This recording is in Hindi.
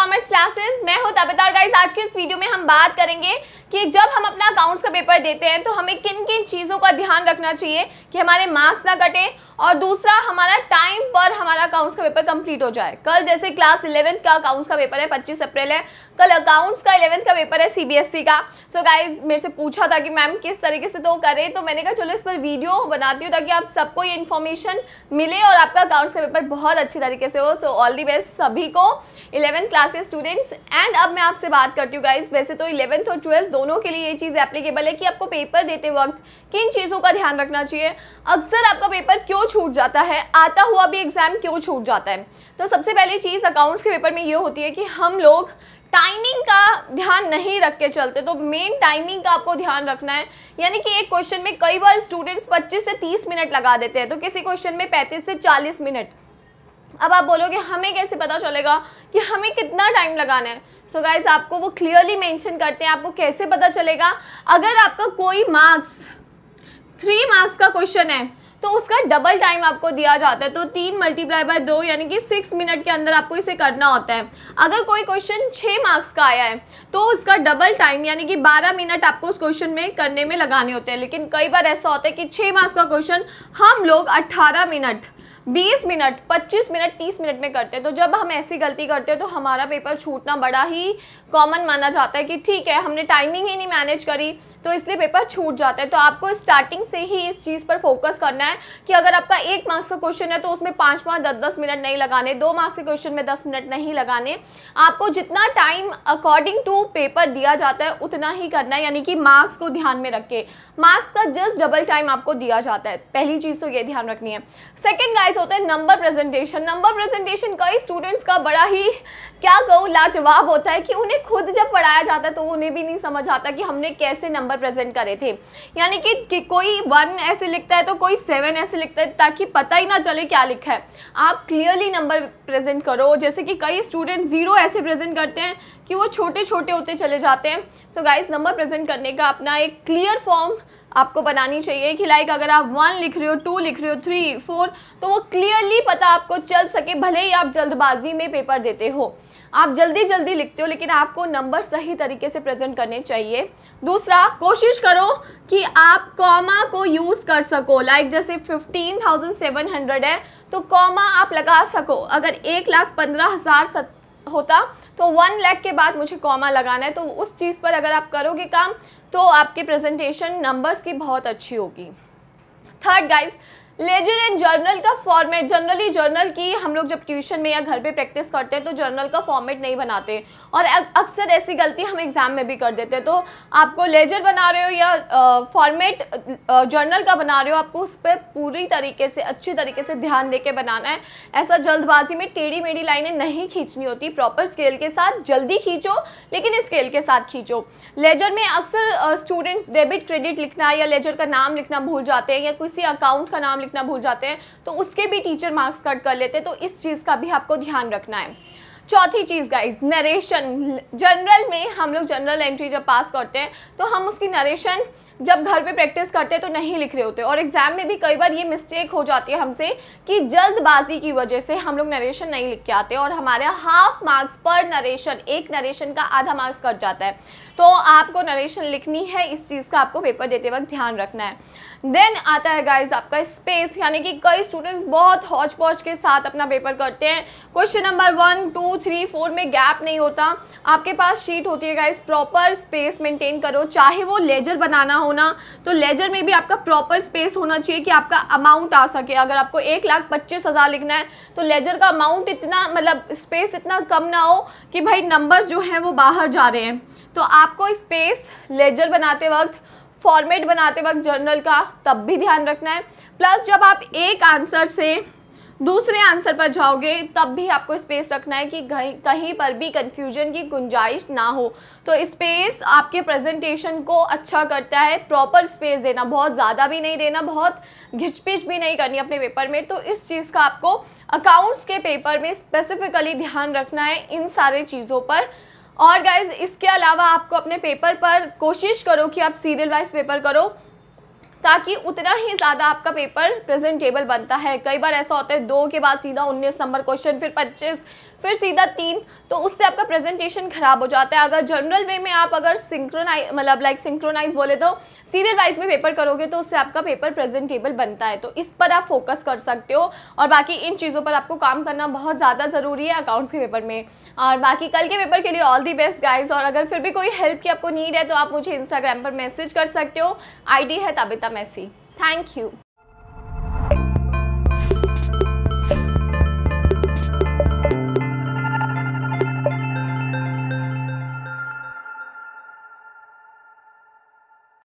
कॉमर्स क्लासेस मैं हूं तबिता और गाइस आज के इस वीडियो में हम बात करेंगे कि जब हम अपना अकाउंट्स का पेपर देते हैं तो हमें किन किन चीज़ों का ध्यान रखना चाहिए कि हमारे मार्क्स ना कटे और दूसरा हमारा टाइम पर हमारा अकाउंट्स का पेपर कंप्लीट हो जाए कल जैसे क्लास इलेवंथ का अकाउंट्स का पेपर है पच्चीस अप्रैल है कल अकाउंट्स का इलेवंथ का पेपर है सी e का सो so गाइज मेरे से पूछा था कि मैम किस तरीके से तो करें तो मैंने कहा चलो इस पर वीडियो बनाती हूँ ताकि आप सबको ये इन्फॉर्मेशन मिले और आपका अकाउंट्स का पेपर बहुत अच्छी तरीके से हो सो ऑल दी बेस्ट सभी को इलेवंथ क्लास के स्टूडेंट्स एंड अब मैं आपसे बात करती हूँ गाइज वैसे तो इलेवंथ और ट्वेल्थ दोनों के लिए ये चीज़ एप्लीकेबल है कि आपको पेपर देते वक्त किन चीज़ों का ध्यान रखना चाहिए अक्सर आपका पेपर क्यों छूट जाता है आता हुआ भी एग्ज़ाम क्यों छूट जाता है तो सबसे पहली चीज़ अकाउंट्स के पेपर में ये होती है कि हम लोग टाइमिंग का ध्यान नहीं रख के चलते तो मेन टाइमिंग का आपको ध्यान रखना है यानी कि एक क्वेश्चन में कई बार स्टूडेंट्स 25 से 30 मिनट लगा देते हैं तो किसी क्वेश्चन में 35 से 40 मिनट अब आप बोलोगे हमें कैसे पता चलेगा कि हमें कितना टाइम लगाना है सो so गाइज आपको वो क्लियरली मेंशन करते हैं आपको कैसे पता चलेगा अगर आपका कोई मार्क्स थ्री मार्क्स का क्वेश्चन है तो उसका डबल टाइम आपको दिया जाता है तो तीन मल्टीप्लाई बाय दो यानी कि सिक्स मिनट के अंदर आपको इसे करना होता है अगर कोई क्वेश्चन छः मार्क्स का आया है तो उसका डबल टाइम यानी कि बारह मिनट आपको उस क्वेश्चन में करने में लगाने होते हैं लेकिन कई बार ऐसा होता है कि छः मार्क्स का क्वेश्चन हम लोग अट्ठारह मिनट 20 मिनट 25 मिनट 30 मिनट में करते हैं तो जब हम ऐसी गलती करते हैं तो हमारा पेपर छूटना बड़ा ही कॉमन माना जाता है कि ठीक है हमने टाइमिंग ही नहीं मैनेज करी तो इसलिए पेपर छूट जाता है तो आपको स्टार्टिंग से ही इस चीज़ पर फोकस करना है कि अगर आपका एक मार्क्स का क्वेश्चन है तो उसमें पाँच पाँच दस दस मिनट नहीं लगाने दो मार्क्स के क्वेश्चन में दस मिनट नहीं लगाने आपको जितना टाइम अकॉर्डिंग टू पेपर दिया जाता है उतना ही करना है यानी कि मार्क्स को ध्यान में रख के मार्क्स का जस्ट डबल टाइम आपको दिया जाता है पहली चीज़ तो ये ध्यान रखनी है सेकेंड गाइज होता है नंबर प्रेजेंटेशन नंबर प्रेजेंटेशन कई स्टूडेंट्स का बड़ा ही क्या कहूँ लाजवाब होता है कि उन्हें खुद जब पढ़ाया जाता है तो उन्हें भी नहीं समझ आता कि हमने कैसे नंबर नंबर प्रेजेंट करे थे यानी कि, कि कोई वन ऐसे लिखता है तो कोई सेवन ऐसे लिखता है ताकि पता ही ना चले क्या लिखा है आप क्लियरली नंबर प्रेजेंट करो जैसे कि कई स्टूडेंट ज़ीरो ऐसे प्रेजेंट करते हैं कि वो छोटे छोटे होते चले जाते हैं सो गाइज नंबर प्रेजेंट करने का अपना एक क्लियर फॉर्म आपको बनानी चाहिए कि लाइक अगर आप वन लिख रहे हो टू लिख रहे हो थ्री फोर तो वो क्लियरली पता आपको चल सके भले ही आप जल्दबाजी में पेपर देते हो आप जल्दी जल्दी लिखते हो लेकिन आपको नंबर सही तरीके से प्रेजेंट करने चाहिए दूसरा कोशिश करो कि आप कॉमा को यूज़ कर सको लाइक थाउजेंड जैसे 15,700 है तो कॉमा आप लगा सको अगर एक लाख पंद्रह हज़ार होता तो वन लैख के बाद मुझे कॉमा लगाना है तो उस चीज़ पर अगर आप करोगे काम तो आपके प्रेजेंटेशन नंबर्स की बहुत अच्छी होगी third guys ledger and journal का फॉर्मेट जनरली जर्नल की हम लोग जब ट्यूशन में या घर पे प्रैक्टिस करते हैं तो जर्नल का फॉर्मेट नहीं बनाते और अक्सर ऐसी गलती हम एग्ज़ाम में भी कर देते हैं तो आपको लेजर बना रहे हो या फॉर्मेट जर्नल का बना रहे हो आपको उस पर पूरी तरीके से अच्छी तरीके से ध्यान दे के बनाना है ऐसा जल्दबाजी में टेढ़ी मेढ़ी लाइनें नहीं खींचनी होती प्रॉपर स्केल के साथ जल्दी खींचो लेकिन स्केल के साथ खींचो लेजर में अक्सर स्टूडेंट्स डेबिट क्रेडिट लिखना या लेजर का नाम लिखना भूल जाते हैं या किसी अकाउंट का नाम लिखना भूल जाते हैं तो उसके भी टीचर मार्क्स कट कर लेते हैं तो इस चीज़ का भी आपको ध्यान रखना है चौथी चीज़ गाइज नरेशन जनरल में हम लोग जनरल एंट्री जब पास करते हैं तो हम उसकी नरेशन जब घर पे प्रैक्टिस करते हैं तो नहीं लिख रहे होते और एग्ज़ाम में भी कई बार ये मिस्टेक हो जाती है हमसे कि जल्दबाजी की वजह से हम लोग नरेशन नहीं लिख के आते और हमारा हाफ मार्क्स पर नरेशन एक नरेशन का आधा मार्क्स कट जाता है तो आपको नरेशन लिखनी है इस चीज़ का आपको पेपर देते वक्त ध्यान रखना है देन आता है गाइज आपका स्पेस यानी कि कई स्टूडेंट्स बहुत हौज पौज के साथ अपना पेपर करते हैं question number one two three four में गैप नहीं होता आपके पास शीट होती है गाइज प्रॉपर स्पेस मेंटेन करो चाहे वो लेजर बनाना हो होना तो लेजर में भी आपका प्रॉपर स्पेस होना चाहिए कि आपका अमाउंट आ सके अगर आपको एक लाख पच्चीस हज़ार लिखना है तो लेजर का अमाउंट इतना मतलब स्पेस इतना कम ना हो कि भाई नंबर्स जो हैं वो बाहर जा रहे हैं तो आपको स्पेस लेजर बनाते वक्त फॉर्मेट बनाते वक्त जर्नल का तब भी ध्यान रखना है प्लस जब आप एक आंसर से दूसरे आंसर पर जाओगे तब भी आपको स्पेस रखना है कि कहीं पर भी कन्फ्यूजन की गुंजाइश ना हो तो स्पेस आपके प्रेजेंटेशन को अच्छा करता है प्रॉपर स्पेस देना बहुत ज़्यादा भी नहीं देना बहुत घिचपिच भी नहीं करनी अपने पेपर में तो इस चीज़ का आपको अकाउंट्स के पेपर में स्पेसिफिकली ध्यान रखना है इन सारे चीज़ों पर और गाइज इसके अलावा आपको अपने पेपर पर कोशिश करो कि आप सीरियल वाइज पेपर करो ताकि उतना ही ज़्यादा आपका पेपर प्रेजेंटेबल बनता है कई बार ऐसा होता है दो के बाद सीधा उन्नीस नंबर क्वेश्चन फिर पच्चीस फिर सीधा तीन तो उससे आपका प्रेजेंटेशन ख़राब हो जाता है अगर जनरल वे में आप अगर सिंक्रोनाइज मतलब लाइक सिंक्रोनाइज बोले तो सीरियल वाइज में पेपर करोगे तो उससे आपका पेपर प्रेजेंटेबल बनता है तो इस पर आप फोकस कर सकते हो और बाकी इन चीज़ों पर आपको काम करना बहुत ज़्यादा ज़रूरी है अकाउंट्स के पेपर में और बाकी कल के पेपर के लिए ऑल दी बेस्ट गाइज और अगर फिर भी कोई हेल्प की आपको नीड है तो आप मुझे इंस्टाग्राम पर मैसेज कर सकते हो आई है तबिता मैसी थैंक यू